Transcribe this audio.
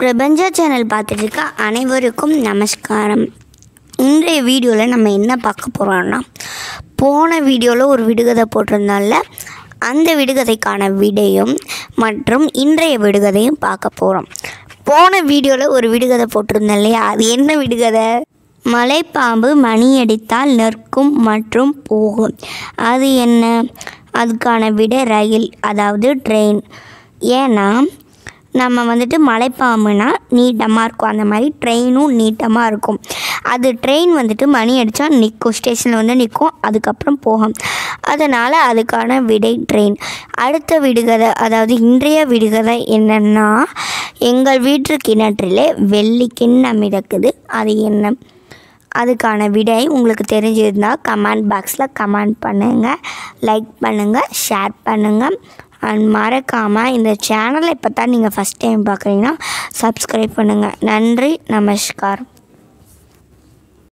பிரபஞ்ச சேனல் பார்த்துட்டுருக்க அனைவருக்கும் நமஸ்காரம் இன்றைய வீடியோவில் நம்ம என்ன பார்க்க போகிறோம்னா போன வீடியோவில் ஒரு விடுகதை போட்டிருந்தால அந்த விடுகதைக்கான விடையும் மற்றும் இன்றைய விடுகதையும் பார்க்க போகிறோம் போன வீடியோவில் ஒரு விடுகதை போட்டிருந்தோம் இல்லையா அது என்ன விடுகதை மலைப்பாம்பு மணியடித்தால் நிற்கும் மற்றும் போகும் அது என்ன அதுக்கான விட ரயில் அதாவது ட்ரெயின் ஏன்னா நம்ம வந்துட்டு மலைப்பாம்புனா நீட்டமாக இருக்கும் அந்த மாதிரி ட்ரெயினும் நீட்டமாக இருக்கும் அது ட்ரெயின் வந்துட்டு மணி அடித்தா நிற்கும் ஸ்டேஷனில் வந்து நிற்கும் அதுக்கப்புறம் போகும் அதனால் அதுக்கான விடை ட்ரெயின் அடுத்த விடுகதை அதாவது இன்றைய விடுகதை என்னென்னா எங்கள் வீட்டு கிணற்றிலே வெள்ளி கிண்ணம் மிதக்குது அது என்ன அதுக்கான விடை உங்களுக்கு தெரிஞ்சிருந்தால் கமெண்ட் பாக்ஸில் கமெண்ட் பண்ணுங்கள் லைக் பண்ணுங்கள் ஷேர் பண்ணுங்கள் அண்ட் மறக்காமல் இந்த சேனலை இப்போ தான் நீங்கள் ஃபஸ்ட் டைம் பார்க்குறீங்கன்னா சப்ஸ்கிரைப் பண்ணுங்கள் நன்றி நமஸ்காரம்